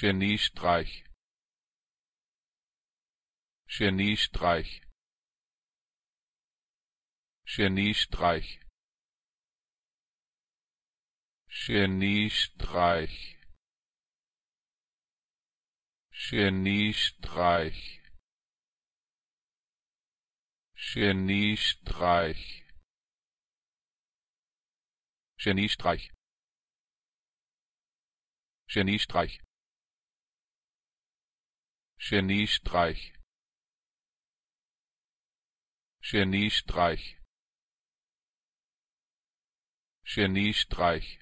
Geniestreich Geniestreich Geniestreich Geniestreich Geniestreich Geniestreich Geniestreich Geniestreich Geniestreich Geniestreich Geniestreich